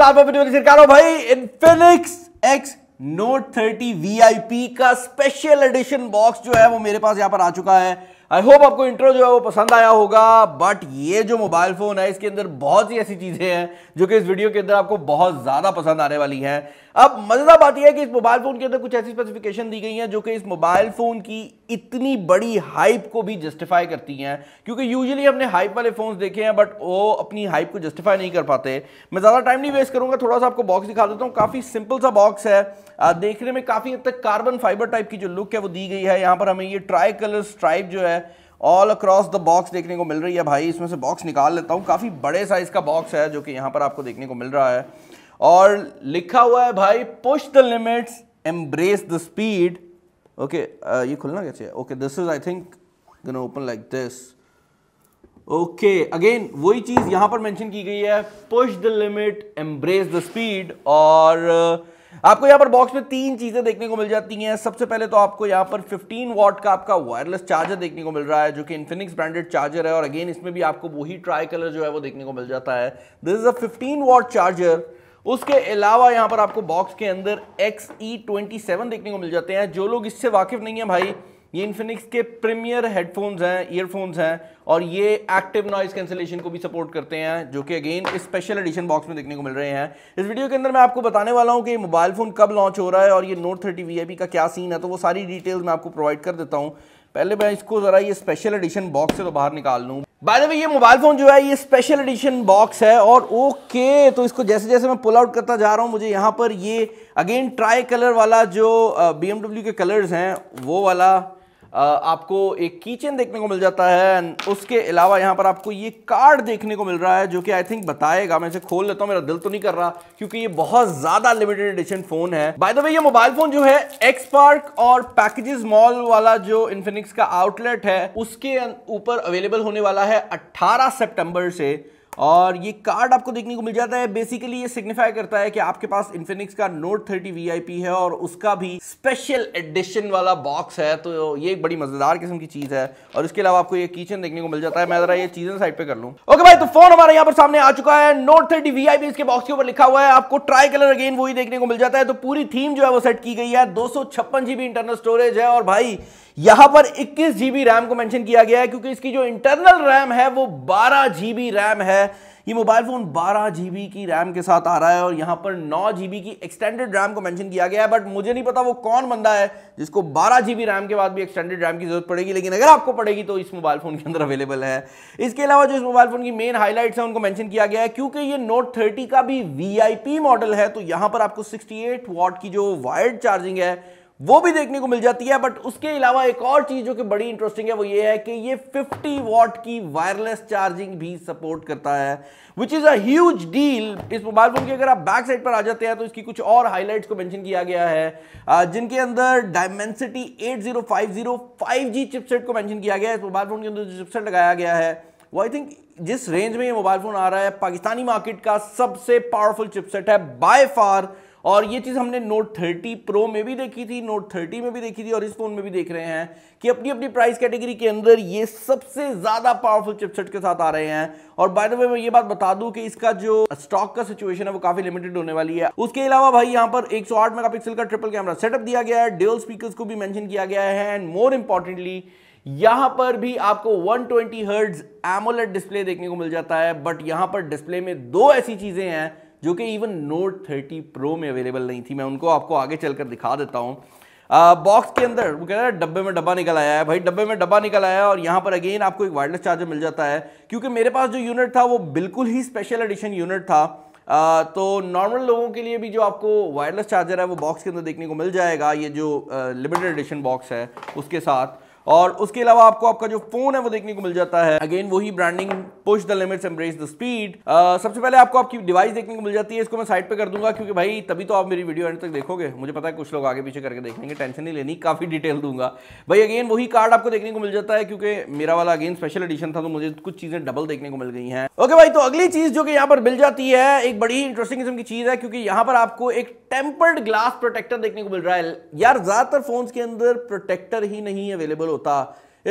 सरकारो भाई Infinix X note 30 VIP का स्पेशल एडिशन बॉक्स जो है वो मेरे पास यहां पर आ चुका है आई होप आपको इंट्रो जो है वो पसंद आया होगा बट ये जो मोबाइल फ़ोन है इसके अंदर बहुत सी ऐसी चीज़ें हैं जो कि इस वीडियो के अंदर आपको बहुत ज़्यादा पसंद आने वाली हैं अब मज़ेदार बात यह है कि इस मोबाइल फ़ोन के अंदर कुछ ऐसी स्पेसिफिकेशन दी गई हैं जो कि इस मोबाइल फ़ोन की इतनी बड़ी हाइप को भी जस्टिफाई करती हैं क्योंकि यूजली हमने हाइप वाले फ़ोन देखे हैं बट वो अपनी हाइप को जस्टिफाई नहीं कर पाते मैं ज़्यादा टाइम नहीं वेस्ट करूंगा थोड़ा सा आपको बॉक्स दिखा देता हूँ काफ़ी सिंपल सा बॉक्स है देखने में काफ़ी हद तक कार्बन फाइबर टाइप की जो लुक है वो दी गई है यहाँ पर हमें ये ट्राई कलर स्ट्राइप जो है ऑल अक्रॉस द बॉक्स देखने को मिल रही है भाई इसमें से बॉक्स निकाल लेता हूँ काफ़ी बड़े साइज़ का बॉक्स है जो कि यहाँ पर आपको देखने को मिल रहा है और लिखा हुआ है भाई push the limits embrace the speed okay ये खुलना क्या चाहिए okay this is I think gonna open like this okay again वही चीज़ यहाँ पर मैंशन की गई है push the limit embrace the speed और uh, आपको यहाँ पर बॉक्स में तीन चीजें देखने को मिल जाती हैं सबसे पहले तो आपको यहाँ पर 15 वॉट का आपका वायरलेस चार्जर देखने को मिल रहा है जो कि इन्फिनिक्स ब्रांडेड चार्जर है और अगेन इसमें भी आपको वही ट्राई कलर जो है वो देखने को मिल जाता है this is a 15 watt charger उसके अलावा यहाँ पर आपको बॉक्स के अंदर एक्स ई ट्वेंटी सेवन देखने को मिल जाते हैं जो लोग इससे वाकिफ नहीं है भाई ये इन्फिनिक्स के प्रीमियर हेडफोन्स हैं ईयरफोन्स हैं और ये एक्टिव नॉइज कैंसिलेशन को भी सपोर्ट करते हैं जो कि अगेन इस स्पेशल एडिशन बॉक्स में देखने को मिल रहे हैं इस वीडियो के अंदर मैं आपको बताने वाला हूँ कि मोबाइल फ़ोन कब लॉन्च हो रहा है और ये नोट थर्टी वी का क्या सीन है तो वो सारी डिटेल्स मैं आपको प्रोवाइड कर देता हूँ पहले मैं इसको ज़रा ये स्पेशल एडिशन बॉक्स से तो बाहर निकाल लूँ बाद में ये मोबाइल फ़ोन जो है ये स्पेशल एडिशन बॉक्स है और ओके तो इसको जैसे जैसे मैं पुल आउट करता जा रहा हूँ मुझे यहाँ पर ये अगेन ट्राई कलर वाला जो बी के कलर्स हैं वो वाला आपको एक किचन देखने को मिल जाता है उसके अलावा यहाँ पर आपको ये कार्ड देखने को मिल रहा है जो कि आई थिंक बताएगा मैं इसे खोल लेता हूँ मेरा दिल तो नहीं कर रहा क्योंकि ये बहुत ज़्यादा लिमिटेड एडिशन फ़ोन है बाय द वे ये मोबाइल फ़ोन जो है एक्स पार्क और पैकेजेस मॉल वाला जो इन्फिनिक्स का आउटलेट है उसके ऊपर अवेलेबल होने वाला है अट्ठारह सेप्टेम्बर से और ये कार्ड आपको देखने को मिल जाता है बेसिकली ये सिग्निफाई करता है कि आपके पास इन्फिनिक्स का नोट 30 वीआईपी है और उसका भी स्पेशल एडिशन वाला बॉक्स है तो ये एक बड़ी मजेदार किस्म की चीज है और इसके अलावा आपको ये किचन देखने को मिल जाता है मैं जरा ये चीजें साइड पे कर लूँ ओके भाई तो फोन हमारे यहाँ पर सामने आ चुका है नोट थर्टी वीआईपी इसके बॉक्स के ऊपर लिखा हुआ है आपको ट्राई कलर अगेन वही देखने को मिल जाता है तो पूरी थीम जो है वो सेट की गई है दो सौ इंटरनल स्टोरेज है और भाई यहां पर इक्कीस जीबी रैम को मेंशन किया गया है क्योंकि इसकी जो इंटरनल रैम है वो बारह जीबी रैम है ये मोबाइल फ़ोन बारह जीबी की रैम के साथ आ रहा है और यहां पर नौ जीबी की एक्सटेंडेड रैम को मेंशन किया गया है बट मुझे नहीं पता वो कौन बंदा है जिसको बारह जीबी रैम के बाद भी एक्सटेंडेड रैम की जरूरत पड़ेगी लेकिन अगर आपको पड़ेगी तो इस मोबाइल फ़ोन के अंदर अवेलेबल है इसके अलावा जो इस मोबाइल फ़ोन की मेन हाईलाइट है उनको मैंशन किया गया है क्योंकि ये नोट थर्टी का भी वी मॉडल है तो यहां पर आपको सिक्सटी वॉट की जो वायर्ड चार्जिंग है वो भी देखने को मिल जाती है बट उसके अलावा एक और चीज जो कि बड़ी इंटरेस्टिंग है वो ये है कि ये 50 वॉट की वायरलेस चार्जिंग भी सपोर्ट करता है विच इज अज डील इस मोबाइल फोन की अगर आप बैक साइड पर आ जाते हैं तो इसकी कुछ और हाईलाइट को मैंशन किया गया है जिनके अंदर डायमेंसिटी एट जीरो चिपसेट को मैंशन किया गया है इस मोबाइल फोन के अंदर जो चिपसेट लगाया गया है वो आई थिंक जिस रेंज में ये मोबाइल फोन आ रहा है पाकिस्तानी मार्केट का सबसे पावरफुल चिपसेट है बाय फार और ये चीज़ हमने नोट 30 प्रो में भी देखी थी नोट 30 में भी देखी थी और इस फोन में भी देख रहे हैं कि अपनी अपनी प्राइस कैटेगरी के अंदर ये सबसे ज़्यादा पावरफुल चिपसेट के साथ आ रहे हैं और बाय द वे मैं ये बात बता दूं कि इसका जो स्टॉक का सिचुएशन है वो काफ़ी लिमिटेड होने वाली है उसके अलावा भाई यहाँ पर 108 मेगापिक्सल का ट्रिपल कैमरा सेटअप दिया गया है डेल स्पीकर्स को भी मैंशन किया गया है एंड मोर इंपॉर्टेंटली यहां पर भी आपको 120 ट्वेंटी हर्ड एमोलेट डिस्प्ले देखने को मिल जाता है बट यहां पर डिस्प्ले में दो ऐसी चीजें हैं जो कि इवन नोट थर्टी प्रो में अवेलेबल नहीं थी मैं उनको आपको आगे चलकर दिखा देता हूँ बॉक्स के अंदर वो कह रहा है डब्बे में डब्बा निकल आया है भाई डब्बे में डब्बा निकल आया है और यहाँ पर अगेन आपको एक वायरलेस चार्जर मिल जाता है क्योंकि मेरे पास जो यूनिट था वो बिल्कुल ही स्पेशल एडिशन यूनिट था आ, तो नॉर्मल लोगों के लिए भी जो आपको वायरलेस चार्जर है वो बॉक्स के अंदर देखने को मिल जाएगा ये जो लिमिटेड एडिशन बॉक्स है उसके साथ और उसके अलावा आपको आपका जो फोन है वो देखने को मिल जाता है अगेन वही branding push the limits embrace the speed सबसे पहले आपको आपकी डिवाइस देखने को मिल जाती है इसको मैं साइड पे कर दूंगा क्योंकि भाई तभी तो आप मेरी वीडियो एंड तक देखोगे मुझे पता है कुछ लोग आगे पीछे करके देख लेंगे टेंशन नहीं लेनी काफी डिटेल दूंगा भाई अगेन वही कार्ड आपको देखने को मिल जाता है क्योंकि मेरा वाला अगेन स्पेशल एडिशन था तो मुझे कुछ चीजें डबल देखने को मिल गई है ओके भाई तो अगली चीज जो कि यहाँ पर मिल जाती है एक बड़ी इंटरेस्टिंग किस्म की चीज है क्योंकि यहाँ पर आपको एक टेम्पर्ड ग्लास प्रोटेक्टर देखने को मिल रहा है यार ज्यादातर फोन के अंदर प्रोटेक्टर ही नहीं अवेलेबल होता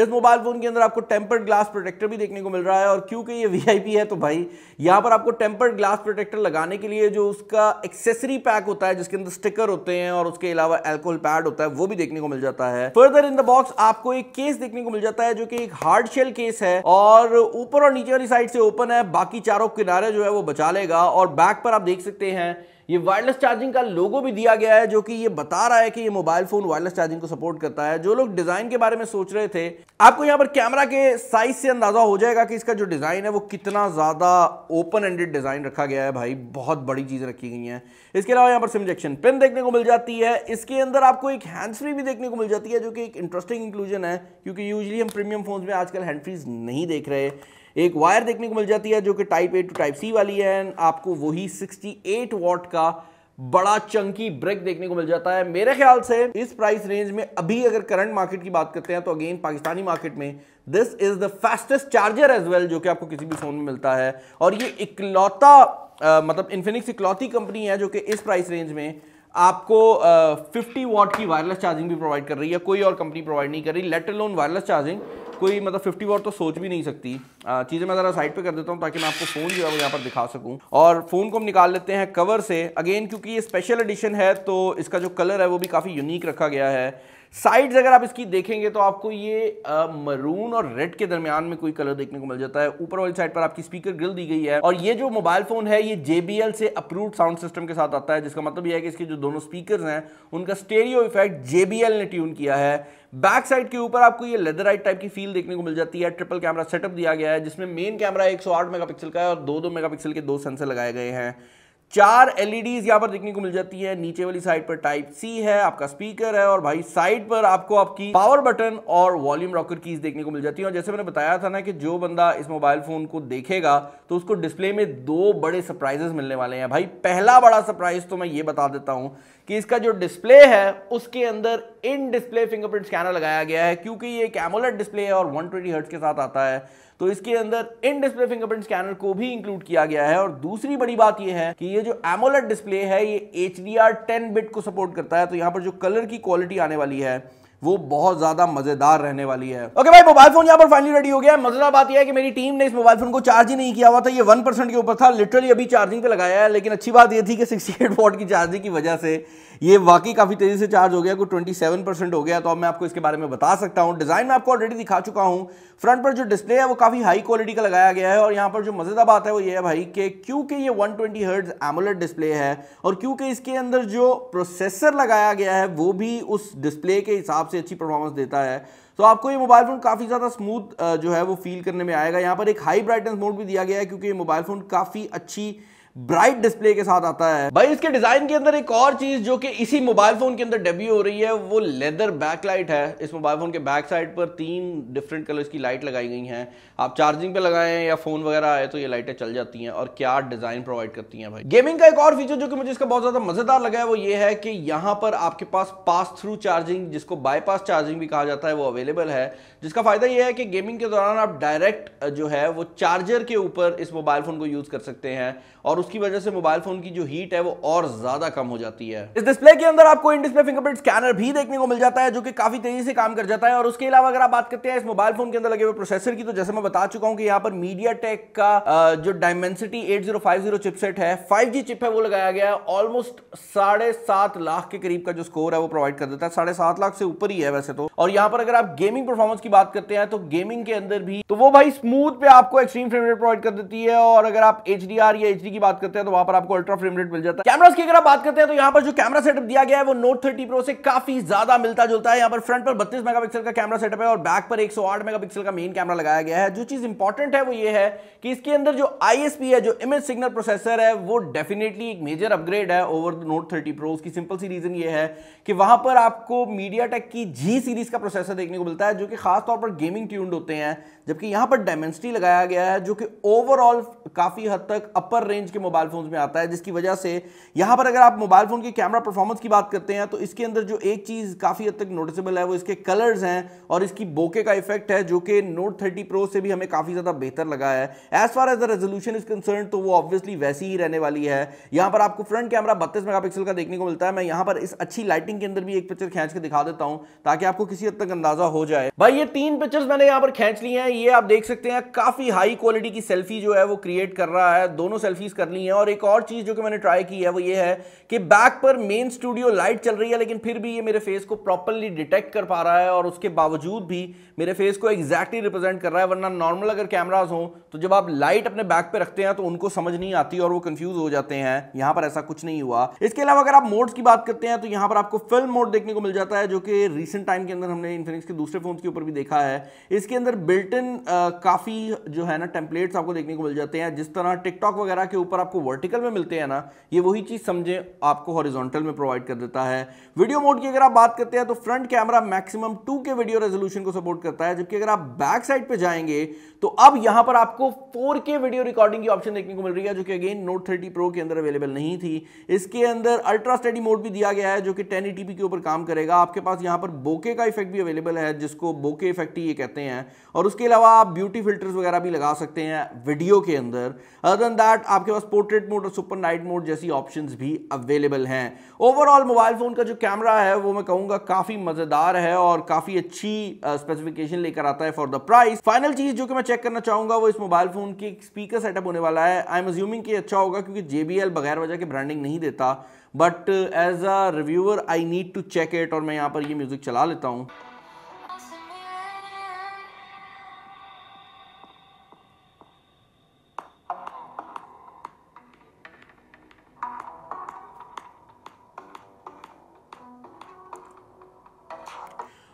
इस मोबाइल फ़ोन के अंदर आपको टेम्पर्ड ग्लास प्रोटेक्टर भी देखने को मिल रहा है और क्योंकि ये वीआईपी है तो भाई यहाँ पर आपको टेम्पर्ड ग्लास प्रोटेक्टर लगाने के लिए जो उसका एक्सेसरी पैक होता है जिसके अंदर स्टिकर होते हैं और उसके अलावा एल्कोहल पैड होता है वो भी देखने को मिल जाता है फर्दर इन द बॉक्स आपको एक केस देखने को मिल जाता है जो की एक हार्ड शेल केस है और ऊपर और नीचे वाली साइड से ओपन है बाकी चारों किनारे जो है वो बचा लेगा और बैक पर आप देख सकते हैं ये वायरलेस चार्जिंग का लोगो भी दिया गया है जो कि ये बता रहा है कि ये मोबाइल फोन वायरलेस चार्जिंग को सपोर्ट करता है जो लोग डिजाइन के बारे में सोच रहे थे आपको यहाँ पर कैमरा के साइज से अंदाजा हो जाएगा कि इसका जो डिजाइन है वो कितना ज्यादा ओपन एंडेड डिजाइन रखा गया है भाई बहुत बड़ी चीज रखी गई है इसके अलावा यहाँ पर सिम पिन देखने को मिल जाती है इसके अंदर आपको एक हैंड फ्री भी देखने को मिल जाती है जो कि एक इंटरेस्टिंग इंक्लूजन है क्योंकि यूजली हम प्रीमियम फोन में आजकल हैंड फ्रीज नहीं देख रहे एक वायर देखने को मिल जाती है जो कि type A to type C वाली है एंड आपको वही 68 वॉट का बड़ा चंकी ब्रेक देखने को मिल जाता है मेरे ख्याल से इस प्राइस रेंज में अभी अगर करंट मार्केट की बात करते हैं तो अगेन पाकिस्तानी मार्केट में this is the fastest charger as well जो कि आपको किसी भी फोन में मिलता है और ये इकलौता मतलब इन्फिनिक्स इकलौती कंपनी है जो कि इस प्राइस रेंज में आपको आ, 50 वॉट की वायरलेस चार्जिंग भी प्रोवाइड कर रही है कोई और कंपनी प्रोवाइड नहीं कर रही लेटर लोन वायरलेस चार्जिंग कोई मतलब 50 वॉट तो सोच भी नहीं सकती चीज़ें मैं ज़रा साइड पे कर देता हूँ ताकि मैं आपको फ़ोन जो है वो यहाँ पर दिखा सकूँ और फ़ोन को हम निकाल लेते हैं कवर से अगेन क्योंकि ये स्पेशल एडिशन है तो इसका जो कलर है वो भी काफ़ी यूनिक रखा गया है साइड्स अगर आप इसकी देखेंगे तो आपको ये मरून और रेड के दरमियान में कोई कलर देखने को मिल जाता है ऊपर वाली साइड पर आपकी स्पीकर ग्रिल दी गई है और ये जो मोबाइल फोन है ये जेबीएल से अप्रूव्ड साउंड सिस्टम के साथ आता है जिसका मतलब यह है कि इसके जो दोनों स्पीकर हैं उनका स्टेरियो इफेक्ट जेबीएल ने ट्यून किया है बैक साइड के ऊपर आपको ये लेदराइट टाइप की फील देखने को मिल जाती है ट्रिपल कैमरा सेटअप दिया गया है जिसमें मेन कैमरा 108 मेगापिक्सल का है और दो दो मेगापिक्सल के दो सेंसर लगाए गए हैं चार एलईडीज e यहां पर देखने को मिल जाती है नीचे वाली साइड पर टाइप सी है आपका स्पीकर है और भाई साइड पर आपको आपकी पावर बटन और वॉल्यूम रॉकर कीज देखने को मिल जाती है और जैसे मैंने बताया था ना कि जो बंदा इस मोबाइल फोन को देखेगा तो उसको डिस्प्ले में दो बड़े सरप्राइजेस मिलने वाले हैं भाई पहला बड़ा सरप्राइज तो मैं ये बता देता हूं कि इसका जो डिस्प्ले है उसके अंदर इन डिस्प्ले फिंगरप्रिंट स्कैनर लगाया गया है क्योंकि ये कैमोलेट डिस्प्ले है और वन ट्वेंटी के साथ आता है तो इसके अंदर इन डिस्प्ले फिंगरप्रिंट स्कैनर को भी इंक्लूड किया गया है और दूसरी बड़ी बात यह है कि ये जो एमोलेट डिस्प्ले है ये H D R ten bit को सपोर्ट करता है तो यहाँ पर जो कलर की क्वालिटी आने वाली है वो बहुत ज्यादा मजेदार रहने वाली है ओके okay भाई मोबाइल फोन यहाँ पर फाइनली रेडी हो गया है मजेदार बात यह है कि मेरी टीम ने इस मोबाइल फोन को चार्ज ही नहीं किया हुआ था ये वन परसेंट के ऊपर था लिटरली अभी चार्जिंग पे लगाया है लेकिन अच्छी बात यह थी कि सिक्सटी एट वॉट की चार्जिंग की वजह से ये वाकई काफी तेजी से चार्ज हो गया कुछ ट्वेंटी सेवन परसेंट हो गया तो अब मैं आपको इसके बारे में बता सकता हूँ डिजाइन में आपको ऑलरेडी दिखा चुका हूँ फ्रंट पर जो डिस्प्ले है वो काफी हाई क्वालिटी का लगाया गया है और यहाँ पर जो मजेदार बात है वो ये है भाई कि क्योंकि ये one twenty hertz AMOLED display है और क्योंकि इसके अंदर जो प्रोसेसर लगाया गया है वो भी उस डिस्प्ले के हिसाब आपसे अच्छी परफॉर्मेंस देता है तो आपको ये मोबाइल फ़ोन काफ़ी ज़्यादा स्मूथ जो है वो फील करने में आएगा यहाँ पर एक हाई ब्राइटनेस मोड भी दिया गया है क्योंकि ये मोबाइल फ़ोन काफ़ी अच्छी ब्राइट डिस्प्ले के साथ आता है भाई इसके डिजाइन के अंदर एक और चीज जो कि इसी मोबाइल फोन के अंदर डेब्यू हो रही है वो लेदर बैक लाइट है इस मोबाइल फोन के बैक साइड पर तीन डिफरेंट कलर्स की लाइट लगाई गई हैं आप चार्जिंग पे लगाएं या फोन वगैरह आए तो ये लाइटें चल जाती हैं और क्या डिजाइन प्रोवाइड करती है भाई गेमिंग का एक और फीचर जो कि मुझे इसका बहुत ज्यादा मजेदार लगा है वो ये है कि यहाँ पर आपके पास पास थ्रू चार्जिंग जिसको बाईपास चार्जिंग भी कहा जाता है वो अवेलेबल है जिसका फायदा यह है कि गेमिंग के दौरान आप डायरेक्ट जो है वो चार्जर के ऊपर इस मोबाइल फोन को यूज कर सकते हैं और उस उसकी वजह से मोबाइल फोन की जो हीट है वो और ज्यादा कम हो जाती है इस डिस्प्ले के अंदर आपको इन डिस्प्ले फिंगरप्रिंट स्कैनर भी देखने को मिल जाता है जो कि काफी तेजी से काम कर जाता है और उसके अलावा अगर आप बात करते हैं इस मोबाइल फोन के अंदर लगे हुए प्रोसेसर की तो जैसे मैं बता चुका हूं कि यहाँ पर मीडिया टेक का जो डायमेंसिटी एट चिपसेट है फाइव चिप है वो लगाया गया है ऑलमोस्ट साढ़े लाख के करीब का जो स्कोर है वो प्रोवाइड कर देता है साढ़े लाख से ऊपर ही है वैसे तो और यहाँ पर अगर आप गेमिंग परफॉर्मेंस की बात करते हैं तो गेमिंग के अंदर भी तो वो भाई स्मूथ पे आपको एक्सट्रीम फ्रेम रेट प्रोवाइड कर देती है और अगर आप एच या एच की बात करते हैं तो वहां पर आपको अल्ट्रा फ्रेम रेट मिल जाता है कैमरास की अगर आप बात करते हैं तो यहाँ पर जो कैमरा सेटअप दिया गया है वो नोट थर्टी प्रो से काफी ज्यादा मिलता जुलता है यहाँ पर फ्रंट पर बत्तीस मेगापिक्सल का कैमरा सेटअप है और बैक पर एक सौ का मेन कैमरा लगाया गया है जो चीज इंपॉर्टेंट है वो ये है कि इसके अंदर जो आई है जो इमेज सिग्नल प्रोसेसर है वो डेफिनेटली एक मेजर अपग्रेड है ओवर नोट थर्टी प्रो उसकी सिंपल सी रीजन ये है कि वहां पर आपको मीडिया की जी सीरीज का प्रोसेसर देखने को मिलता है जो कि खास तौर पर गेमिंग ट्यून्ड होते हैं जबकि यहां पर डायमेंसिटी लगाया गया है जो कि ओवरऑल काफी हद तक अपर रेंज के के मोबाइल फोन में आता है जिसकी वजह से यहां पर अगर आप मोबाइल फोन की कैमरा परफॉर्मेंस की बात करते हैं तो इसके अंदर जो एक चीज़ काफ़ी हद तक नोटिसेबल है वो इसके कलर्स हैं और इसकी बोके का इफेक्ट है जो कि नोट थर्टी प्रो से भी हमें काफ़ी ज़्यादा बेहतर लगा है as far as the resolution is concern तो वो ऑब्वियसली वैसी ही रहने वाली है यहां पर आपको फ्रंट कैमरा बत्तीस मेगा का देखने को मिलता है मैं यहां पर इस अच्छी लाइटिंग के अंदर भी एक पिक्चर खींच के दिखा देता हूं ताकि आपको किसी हद तक अंदाजा हो जाए भाई ये तीन पिक्चर्स मैंने यहां पर खींच ली हैं ये आप देख सकते हैं काफ़ी हाई क्वालिटी की सेल्फी जो है वो क्रिएट कर रहा है दोनों सेल्फीज कर करनी है और एक और चीज़ जो कि मैंने ट्राई की है वो ये है कि बैक पर मेन स्टूडियो लाइट चल रही है लेकिन फिर भी ये मेरे फेस को प्रॉपरली डिटेक्ट कर पा रहा है और उसके बावजूद भी मेरे फेस को एग्जैक्टली exactly रिप्रेजेंट कर रहा है वरना नॉर्मल अगर कैमराज हों तो जब आप लाइट अपने बैक पर रखते हैं तो उनको समझ नहीं आती और वो कंफ्यूज हो जाते हैं यहां पर ऐसा कुछ नहीं हुआ इसके अलावा अगर आप मोड्स की बात करते हैं तो यहां पर आपको फिल्म मोड देखने को मिल जाता है जो कि रिसेंट टाइम के अंदर हमने इन्फिनिक्स के दूसरे फोन के ऊपर भी देखा है इसके अंदर बिल्ट काफ़ी जो है ना टेम्पलेट्स आपको देखने को मिल जाते हैं जिस तरह टिकटॉक वगैरह के ऊपर पर आपको वर्टिकल में मिलते हैं ना ये वही चीज़ समझे आपको हॉरिजॉन्टल में प्रोवाइड कर देता है वीडियो मोड की अगर आप बात करते हैं तो front camera maximum two K video resolution को सपोर्ट करता है जबकि अगर आप बैक साइड पर जाएंगे तो अब यहां पर आपको फोर वीडियो रिकॉर्डिंग की ऑप्शन देखने को मिल रही है जो कि अगेन नोट थर्टी प्रो के अंदर अवेलेबल नहीं थी इसके अंदर अल्ट्रा स्टडी मोड भी दिया गया है जो कि टेन के ऊपर काम करेगा आपके पास यहां पर बोके का इफेक्ट भी अवेलेबल है जिसको बोके इफेक्ट ही ये कहते हैं और उसके अलावा आप ब्यूटी फिल्टर्स वगैरह भी लगा सकते हैं वीडियो के अंदर अदर दैट आपके पास पोर्ट्रेट मोड और सुपर नाइट मोड जैसी ऑप्शन भी अवेलेबल हैं ओवरऑल मोबाइल फ़ोन का जो कैमरा है वो मैं कहूँगा काफ़ी मज़ेदार है और काफ़ी अच्छी स्पेसिफिकेशन लेकर आता है फॉर द प्राइस फाइनल चीज़ जो कि मैं चेक करना चाहूँगा वो इस मोबाइल फ़ोन की स्पीकर सेटअप होने वाला है आई एम अज्यूमिंग कि अच्छा होगा क्योंकि जे बगैर वजह के ब्रांडिंग नहीं देता but as a reviewer I need to check it और मैं यहाँ पर ये म्यूज़िक चला लेता हूँ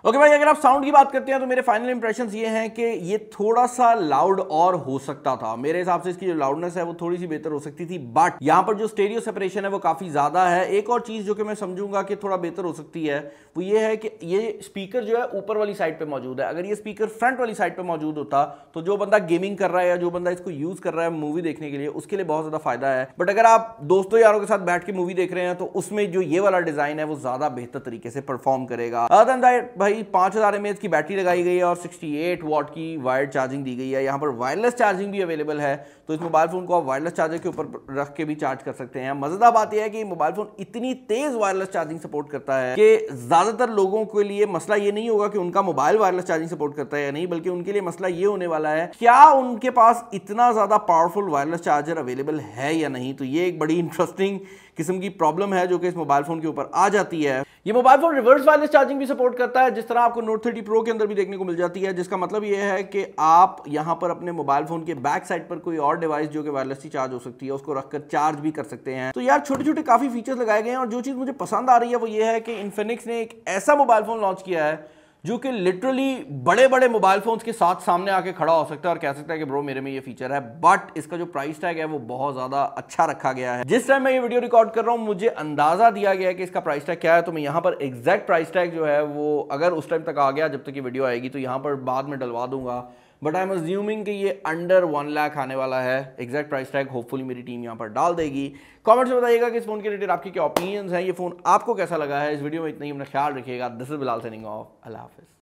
ओके okay भाई अगर आप साउंड की बात करते हैं तो मेरे फाइनल इंप्रेशन ये हैं कि ये थोड़ा सा लाउड और हो सकता था मेरे हिसाब से इसकी जो लाउडनेस है वो थोड़ी सी बेहतर हो सकती थी बट यहाँ पर जो स्टेडियो सेपरेशन है वो काफ़ी ज़्यादा है एक और चीज़ जो कि मैं समझूंगा कि थोड़ा बेहतर हो सकती है वो ये है कि ये स्पीकर जो है ऊपर वाली साइड पर मौजूद है अगर ये स्पीकर फ्रंट वाली साइड पर मौजूद होता तो जो बंदा गेमिंग कर रहा है या जो बंदा इसको यूज़ कर रहा है मूवी देखने के लिए उसके लिए बहुत ज़्यादा फायदा है बट अगर आप दोस्तों यारों के साथ बैठ के मूवी देख रहे हैं तो उसमें जो ये वाला डिज़ाइन है वो ज़्यादा बेहतर तरीके से परफॉर्म करेगा अदर भाई भाई 5000 हज़ार एम की बैटरी लगाई गई है और 68 एट वाट की वायर्ड चार्जिंग दी गई है यहाँ पर वायरलेस चार्जिंग भी अवेलेबल है तो इस मोबाइल फ़ोन को आप वायरलेस चार्जर के ऊपर रख के भी चार्ज कर सकते हैं मज़ेदार बात यह है कि मोबाइल फ़ोन इतनी तेज़ वायरलेस चार्जिंग सपोर्ट करता है कि ज़्यादातर लोगों के लिए मसला ये नहीं होगा कि उनका मोबाइल वायरलेस चार्जिंग सपोर्ट करता है या नहीं बल्कि उनके लिए मसला ये होने वाला है क्या उनके पास इतना ज़्यादा पावरफुल वायरलेस चार्जर अवेलेबल है या नहीं तो ये एक बड़ी इंटरेस्टिंग किस्म की प्रॉब्लम है जो कि इस मोबाइल फ़ोन के ऊपर आ जाती है ये mobile phone reverse wireless charging भी सपोर्ट करता है जिस तरह आपको नोट थर्टी प्रो के अंदर भी देखने को मिल जाती है जिसका मतलब यह है कि आप यहाँ पर अपने मोबाइल फोन के बैक साइड पर कोई और डिवाइस जो कि वायरलेसली चार्ज हो सकती है उसको रखकर चार्ज भी कर सकते हैं तो यार छोटे छोटे काफी फीचर्स लगाए गए हैं और जो चीज़ मुझे पसंद आ रही है वो ये है कि इन्फिनिक्स ने एक ऐसा मोबाइल फोन लॉन्च किया है जो कि लिटरली बड़े बड़े मोबाइल फोन्स के साथ सामने आके खड़ा हो सकता है और कह सकता है कि ब्रो मेरे में ये फीचर है बट इसका जो प्राइस टैग है वो बहुत ज़्यादा अच्छा रखा गया है जिस टाइम मैं ये वीडियो रिकॉर्ड कर रहा हूँ मुझे अंदाज़ा दिया गया है कि इसका प्राइस टैग क्या है तो मैं यहाँ पर एग्जैक्ट प्राइस टैग जो है वो अगर उस टाइम तक आ गया जब तक ये वीडियो आएगी तो यहाँ पर बाद में डलवा दूंगा बट आई एम अज्यूमिंग कि ये अंडर वन लाख आने वाला है एग्जैक्ट प्राइस टैग होपफुली मेरी टीम यहाँ पर डाल देगी कमेंट्स में बताइएगा कि इस फोन के रिलेटेड आपके क्या ओपिनियंस हैं ये फोन आपको कैसा लगा है इस वीडियो में इतना ही अपना ख्याल रखिएगा this is Bilal signing off अल्लाह हाफिज़